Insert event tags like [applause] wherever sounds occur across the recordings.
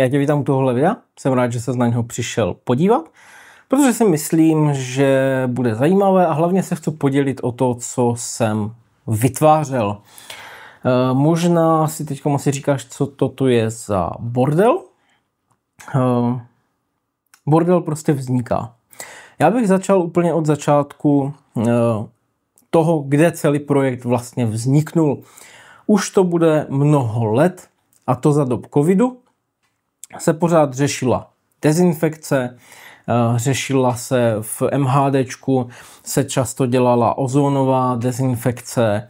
Já tě vítám u tohohle videa, jsem rád, že se na něho přišel podívat, protože si myslím, že bude zajímavé a hlavně se chci podělit o to, co jsem vytvářel. Eh, možná si teď asi říkáš, co to tu je za bordel. Eh, bordel prostě vzniká. Já bych začal úplně od začátku eh, toho, kde celý projekt vlastně vzniknul. Už to bude mnoho let, a to za dob covidu, se pořád řešila dezinfekce, eh, řešila se v MHDčku, se často dělala ozónová dezinfekce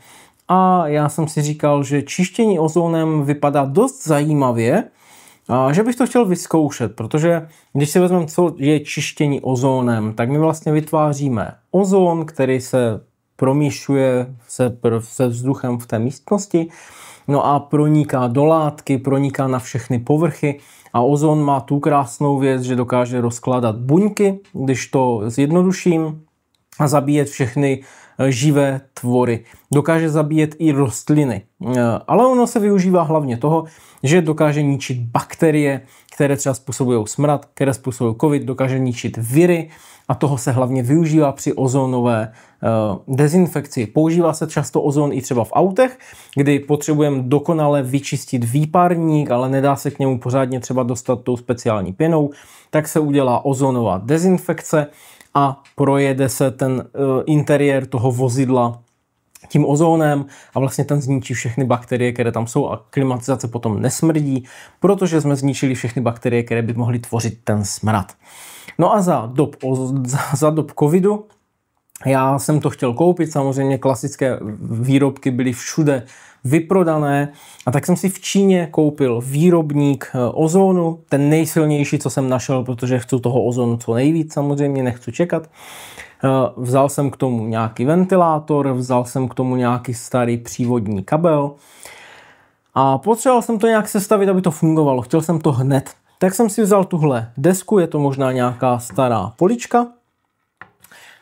a já jsem si říkal, že čištění ozónem vypadá dost zajímavě, a že bych to chtěl vyzkoušet, protože když si vezmeme, co je čištění ozónem, tak my vlastně vytváříme ozón, který se promíšuje se, se vzduchem v té místnosti no a proniká do látky, proniká na všechny povrchy a ozon má tu krásnou věc, že dokáže rozkládat buňky, když to zjednoduším, a zabíjet všechny eh, živé tvory. Dokáže zabíjet i rostliny. Eh, ale ono se využívá hlavně toho, že dokáže ničit bakterie, které třeba způsobují smrad, které způsobují covid, dokáže ničit viry a toho se hlavně využívá při ozonové eh, dezinfekci. Používá se často ozon i třeba v autech, kdy potřebujeme dokonale vyčistit výparník, ale nedá se k němu pořádně třeba dostat tou speciální pěnou, tak se udělá ozonová dezinfekce a projede se ten e, interiér toho vozidla tím ozónem a vlastně ten zničí všechny bakterie, které tam jsou a klimatizace potom nesmrdí, protože jsme zničili všechny bakterie, které by mohly tvořit ten smrad. No a za dob, za, dob covidu já jsem to chtěl koupit, samozřejmě klasické výrobky byly všude vyprodané a tak jsem si v Číně koupil výrobník eh, ozónu, ten nejsilnější, co jsem našel, protože chci toho ozónu co nejvíc samozřejmě, nechci čekat. Eh, vzal jsem k tomu nějaký ventilátor, vzal jsem k tomu nějaký starý přívodní kabel a potřeboval jsem to nějak sestavit, aby to fungovalo. Chtěl jsem to hned. Tak jsem si vzal tuhle desku, je to možná nějaká stará polička,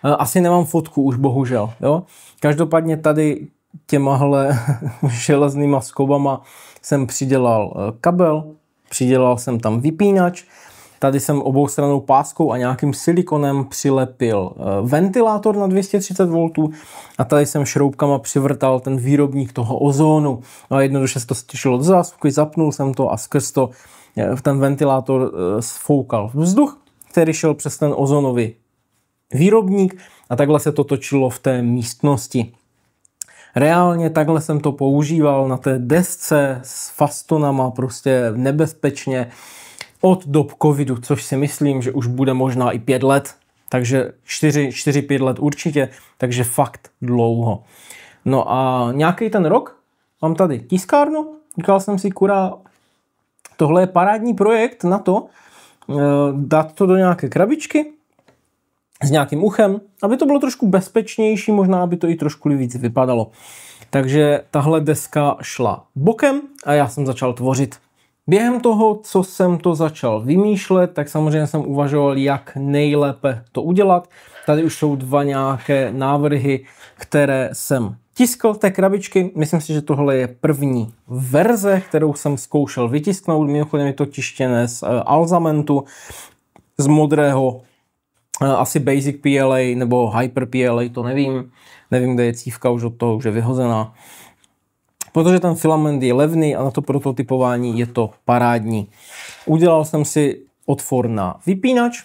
Eh, asi nemám fotku už bohužel. Jo? Každopádně tady těmahle [laughs] železnýma skobama jsem přidělal eh, kabel, přidělal jsem tam vypínač, Tady jsem obou stranou páskou a nějakým silikonem přilepil eh, ventilátor na 230 V a tady jsem šroubkama přivrtal ten výrobník toho ozónu. No a jednoduše se to stěšilo do zásuvky, zapnul jsem to a skrz to ten ventilátor sfoukal vzduch, který šel přes ten ozonový výrobník a takhle se to točilo v té místnosti. Reálně takhle jsem to používal na té desce s fastonama prostě nebezpečně od dob covidu, což si myslím, že už bude možná i pět let, takže 4-5 let určitě, takže fakt dlouho. No a nějaký ten rok mám tady tiskárnu, říkal jsem si, kurá, tohle je parádní projekt na to, eh, dát to do nějaké krabičky, s nějakým uchem, aby to bylo trošku bezpečnější, možná aby to i trošku víc vypadalo. Takže tahle deska šla bokem a já jsem začal tvořit. Během toho, co jsem to začal vymýšlet, tak samozřejmě jsem uvažoval, jak nejlépe to udělat. Tady už jsou dva nějaké návrhy, které jsem tiskl té krabičky. Myslím si, že tohle je první verze, kterou jsem zkoušel vytisknout. Mimochodem je to tištěné z eh, Alzamentu, z modrého Eh, asi Basic PLA nebo Hyper PLA, to nevím. Nevím, kde je cívka, už od toho už je vyhozená. Protože ten filament je levný a na to prototypování je to parádní. Udělal jsem si otvor na vypínač.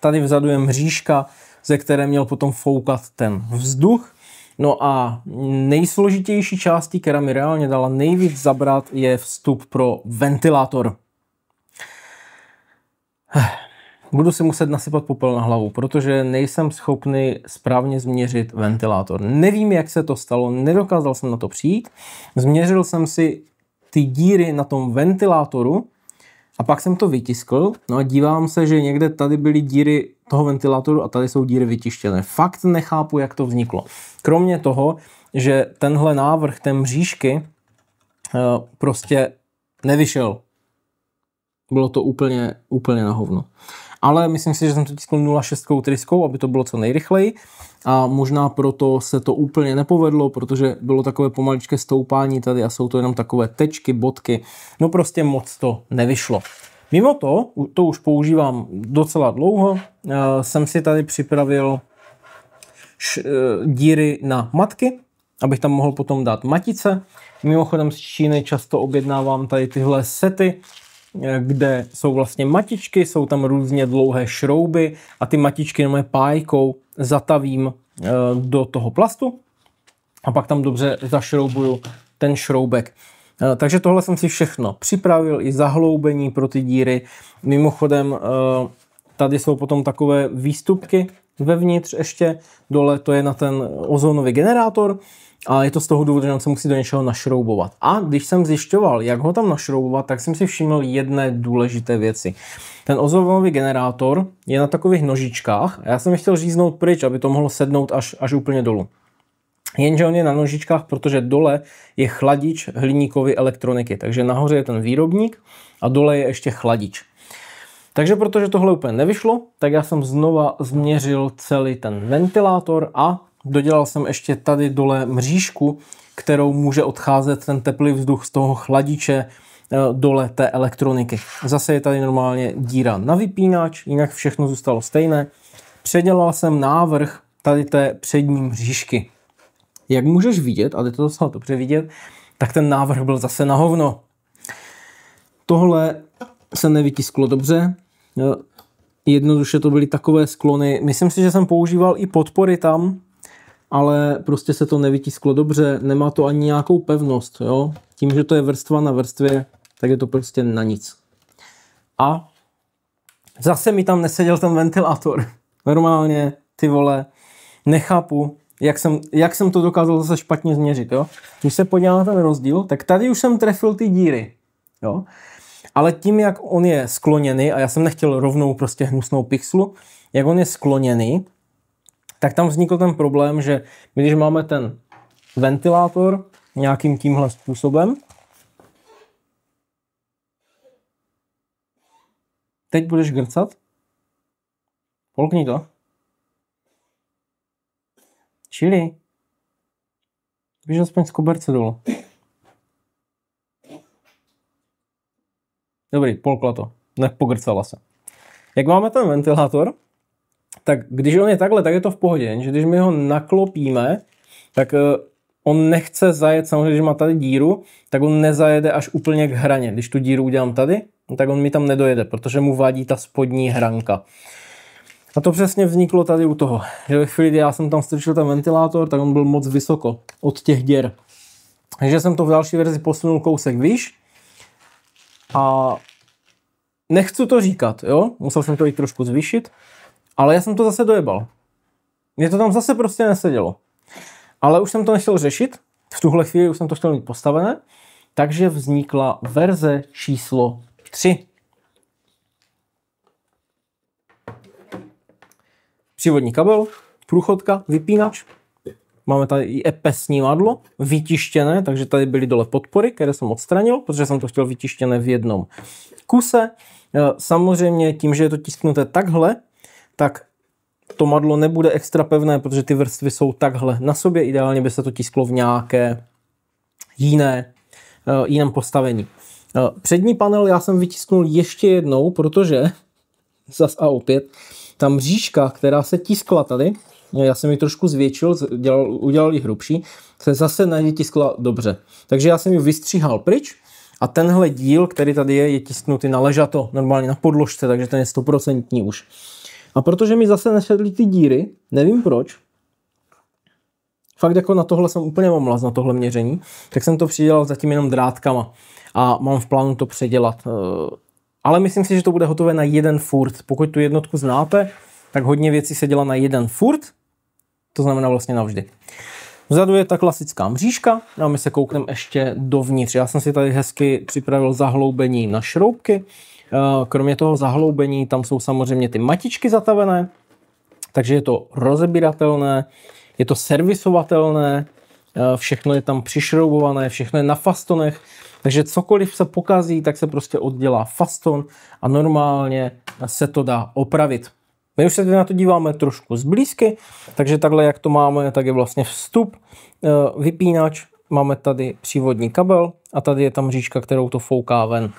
Tady vzadu je mřížka, ze které měl potom foukat ten vzduch. No a nejsložitější částí, která mi reálně dala nejvíc zabrat, je vstup pro ventilátor. Eh, budu si muset nasypat popel na hlavu, protože nejsem schopný správně změřit ventilátor. Nevím, jak se to stalo, nedokázal jsem na to přijít. Změřil jsem si ty díry na tom ventilátoru a pak jsem to vytiskl. No a dívám se, že někde tady byly díry toho ventilátoru a tady jsou díry vytištěné. Fakt nechápu, jak to vzniklo. Kromě toho, že tenhle návrh té mřížky eh, prostě nevyšel. Bylo to úplně, úplně na hovno ale myslím si, že jsem to tiskl 0,6 tryskou, aby to bylo co nejrychleji a možná proto se to úplně nepovedlo, protože bylo takové pomaličké stoupání tady a jsou to jenom takové tečky, bodky, no prostě moc to nevyšlo. Mimo to, to už používám docela dlouho, eh, jsem si tady připravil eh, díry na matky, abych tam mohl potom dát matice. Mimochodem z Číny často objednávám tady tyhle sety, kde jsou vlastně matičky, jsou tam různě dlouhé šrouby a ty matičky jenom pájkou zatavím eh, do toho plastu a pak tam dobře zašroubuju ten šroubek. Eh, takže tohle jsem si všechno připravil, i zahloubení pro ty díry. Mimochodem, eh, tady jsou potom takové výstupky, Vevnitř ještě dole to je na ten ozonový generátor a je to z toho důvodu, že on se musí do něčeho našroubovat. A když jsem zjišťoval, jak ho tam našroubovat, tak jsem si všiml jedné důležité věci. Ten ozonový generátor je na takových nožičkách a já jsem je chtěl říznout pryč, aby to mohlo sednout až, až úplně dolů. Jenže on je na nožičkách, protože dole je chladič hliníkové elektroniky. Takže nahoře je ten výrobník a dole je ještě chladič. Takže protože tohle úplně nevyšlo, tak já jsem znova změřil celý ten ventilátor a dodělal jsem ještě tady dole mřížku, kterou může odcházet ten teplý vzduch z toho chladiče eh, dole té elektroniky. Zase je tady normálně díra na vypínač, jinak všechno zůstalo stejné. Předělal jsem návrh tady té přední mřížky. Jak můžeš vidět, a ty to docela dobře vidět, tak ten návrh byl zase na hovno. Tohle se nevytisklo dobře, Jednoduše to byly takové sklony. Myslím si, že jsem používal i podpory tam, ale prostě se to nevytisklo dobře, nemá to ani nějakou pevnost. Jo? Tím, že to je vrstva na vrstvě, tak je to prostě na nic. A zase mi tam neseděl ten ventilátor. [laughs] Normálně, ty vole, nechápu, jak jsem, jak jsem to dokázal zase špatně změřit. Jo? Když se podívám na ten rozdíl, tak tady už jsem trefil ty díry. Jo? Ale tím, jak on je skloněný, a já jsem nechtěl rovnou prostě hnusnou pixelu, jak on je skloněný, tak tam vznikl ten problém, že my když máme ten ventilátor nějakým tímhle způsobem, teď budeš grcat, polkni to, čili, běž aspoň z koberce dolů. Dobrý, polkla to. Nepogrcala se. Jak máme ten ventilátor, tak když on je takhle, tak je to v pohodě, že když my ho naklopíme, tak eh, on nechce zajet, samozřejmě, když má tady díru, tak on nezajede až úplně k hraně. Když tu díru udělám tady, tak on mi tam nedojede, protože mu vadí ta spodní hranka. A to přesně vzniklo tady u toho, že ve chvíli, kdy já jsem tam strčil ten ventilátor, tak on byl moc vysoko od těch děr. Takže jsem to v další verzi posunul kousek výš a nechci to říkat, jo? Musel jsem to i trošku zvýšit, ale já jsem to zase dojebal. Mě to tam zase prostě nesedělo. Ale už jsem to nechtěl řešit, v tuhle chvíli už jsem to chtěl mít postavené, takže vznikla verze číslo 3. Přívodní kabel, průchodka, vypínač, Máme tady i EPS snívadlo, vytištěné, takže tady byly dole podpory, které jsem odstranil, protože jsem to chtěl vytištěné v jednom kuse. E, samozřejmě tím, že je to tisknuté takhle, tak to madlo nebude extra pevné, protože ty vrstvy jsou takhle na sobě. Ideálně by se to tisklo v nějaké jiné, e, jiném postavení. E, přední panel já jsem vytisknul ještě jednou, protože [laughs] zas a opět, ta mřížka, která se tiskla tady, No, já jsem ji trošku zvětšil, dělal, udělal ji hrubší, se zase na ní tiskla dobře. Takže já jsem ji vystříhal pryč a tenhle díl, který tady je, je tisknutý na ležato, normálně na podložce, takže ten je stoprocentní už. A protože mi zase nešedly ty díry, nevím proč, fakt jako na tohle jsem úplně omlaz, na tohle měření, tak jsem to přidělal zatím jenom drátkama a mám v plánu to předělat. Eh, ale myslím si, že to bude hotové na jeden furt. Pokud tu jednotku znáte, tak hodně věcí se dělá na jeden furt, to znamená vlastně navždy. Vzadu je ta klasická mřížka, no a my se koukneme ještě dovnitř. Já jsem si tady hezky připravil zahloubení na šroubky. Eh, kromě toho zahloubení tam jsou samozřejmě ty matičky zatavené, takže je to rozebíratelné, je to servisovatelné, eh, všechno je tam přišroubované, všechno je na fastonech, takže cokoliv se pokazí, tak se prostě oddělá faston a normálně se to dá opravit. My už se na to díváme trošku zblízky, takže takhle, jak to máme, tak je vlastně vstup, eh, vypínač, máme tady přívodní kabel a tady je tam říčka, kterou to fouká ven.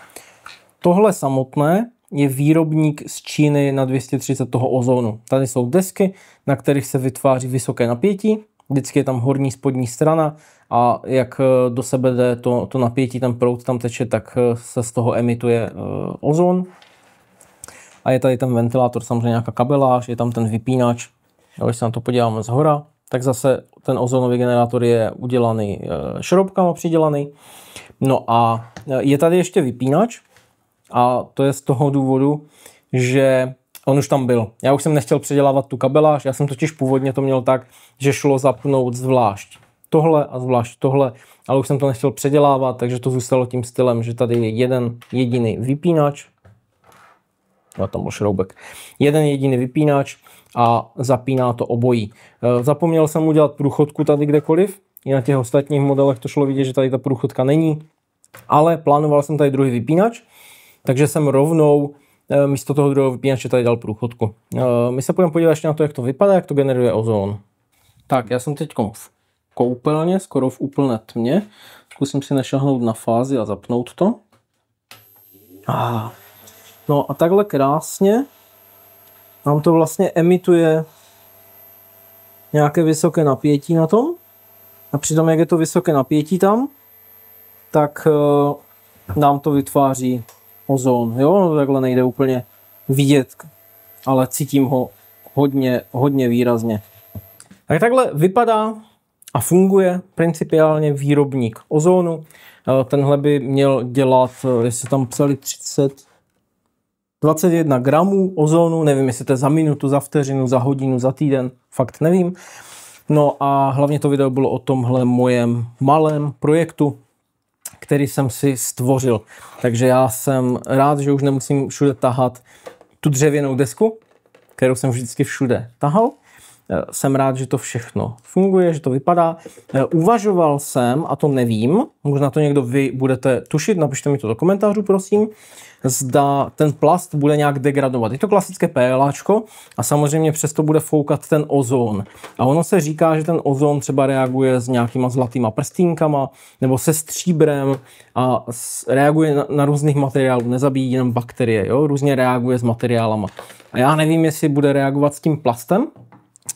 Tohle samotné je výrobník z Číny na 230 toho ozonu. Tady jsou desky, na kterých se vytváří vysoké napětí, vždycky je tam horní spodní strana a jak eh, do sebe jde to, to napětí, ten proud tam teče, tak eh, se z toho emituje ozon a je tady ten ventilátor, samozřejmě nějaká kabeláž, je tam ten vypínač. Když se na to podíváme z hora, tak zase ten ozonový generátor je udělaný e, šroubkama přidělaný. No a e, je tady ještě vypínač a to je z toho důvodu, že on už tam byl. Já už jsem nechtěl předělávat tu kabeláž, já jsem totiž původně to měl tak, že šlo zapnout zvlášť tohle a zvlášť tohle, ale už jsem to nechtěl předělávat, takže to zůstalo tím stylem, že tady je jeden jediný vypínač, na tam byl šroubek, jeden jediný vypínač a zapíná to obojí. E, zapomněl jsem udělat průchodku tady kdekoliv, i na těch ostatních modelech to šlo vidět, že tady ta průchodka není, ale plánoval jsem tady druhý vypínač, takže jsem rovnou e, místo toho druhého vypínače tady dal průchodku. E, my se půjdeme podívat ještě na to, jak to vypadá, jak to generuje ozón. Tak, já jsem teď v koupelně, skoro v úplné tmě. Zkusím si nešahnout na fázi a zapnout to. Ah. No a takhle krásně nám to vlastně emituje nějaké vysoké napětí na tom. A přitom, jak je to vysoké napětí tam, tak e, nám to vytváří ozon. Jo, no, takhle nejde úplně vidět, ale cítím ho hodně, hodně výrazně. Tak takhle vypadá a funguje principiálně výrobník ozónu. E, tenhle by měl dělat, e, jestli tam psali 30 21 gramů ozonu, nevím, jestli to je za minutu, za vteřinu, za hodinu, za týden, fakt nevím. No a hlavně to video bylo o tomhle mojem malém projektu, který jsem si stvořil. Takže já jsem rád, že už nemusím všude tahat tu dřevěnou desku, kterou jsem vždycky všude tahal. Eh, jsem rád, že to všechno funguje, že to vypadá. Eh, uvažoval jsem, a to nevím, možná to někdo vy budete tušit, napište mi to do komentářů, prosím, zda ten plast bude nějak degradovat. Je to klasické PLAčko a samozřejmě přesto bude foukat ten ozon. A ono se říká, že ten ozon třeba reaguje s nějakýma zlatýma prstínkama nebo se stříbrem a reaguje na, na různých materiálů, nezabíjí jenom bakterie, jo? různě reaguje s materiálama. A já nevím, jestli bude reagovat s tím plastem,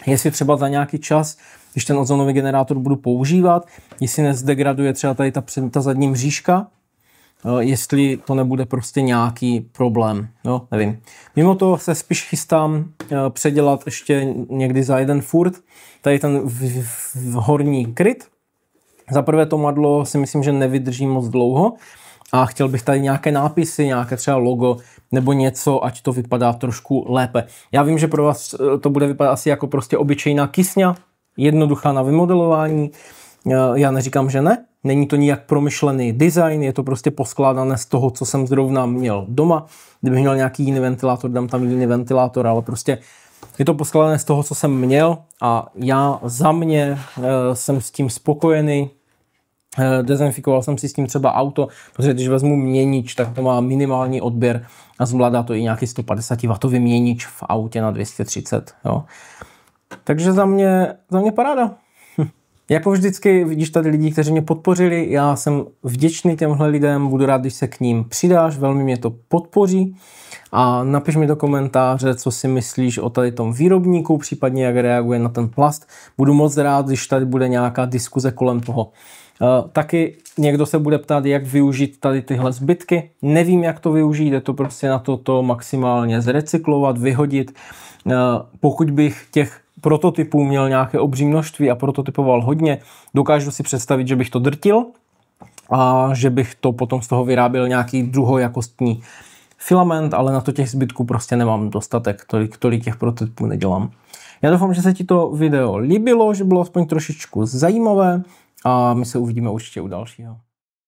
jestli třeba za nějaký čas, když ten ozonový generátor budu používat, jestli nezdegraduje třeba tady ta, ta zadní mřížka, jestli to nebude prostě nějaký problém, no, nevím. Mimo to se spíš chystám eh, předělat ještě někdy za jeden furt tady ten v, v, v horní kryt. Za prvé to madlo si myslím, že nevydrží moc dlouho, a chtěl bych tady nějaké nápisy, nějaké třeba logo nebo něco, ať to vypadá trošku lépe. Já vím, že pro vás eh, to bude vypadat asi jako prostě obyčejná kysňa, jednoduchá na vymodelování. Eh, já neříkám, že ne, není to nijak promyšlený design, je to prostě poskládané z toho, co jsem zrovna měl doma. Kdybych měl nějaký jiný ventilátor, dám tam jiný ventilátor, ale prostě je to poskládané z toho, co jsem měl a já za mě eh, jsem s tím spokojený, Eh, dezinfikoval jsem si s tím třeba auto, protože když vezmu měnič, tak to má minimální odběr a zvládá to i nějaký 150W měnič v autě na 230. Jo. Takže za mě, za mě paráda. Hm. Jako vždycky vidíš tady lidi, kteří mě podpořili, já jsem vděčný těmhle lidem, budu rád, když se k ním přidáš, velmi mě to podpoří a napiš mi do komentáře, co si myslíš o tady tom výrobníku, případně jak reaguje na ten plast. Budu moc rád, když tady bude nějaká diskuze kolem toho. Eh, taky někdo se bude ptát, jak využít tady tyhle zbytky. Nevím, jak to využít, je to prostě na to, to maximálně zrecyklovat, vyhodit. Eh, pokud bych těch prototypů měl nějaké obří množství a prototypoval hodně, dokážu si představit, že bych to drtil a že bych to potom z toho vyráběl nějaký druhojakostní filament, ale na to těch zbytků prostě nemám dostatek, tolik, tolik těch prototypů nedělám. Já doufám, že se ti to video líbilo, že bylo aspoň trošičku zajímavé. A my se uvidíme určitě u dalšího.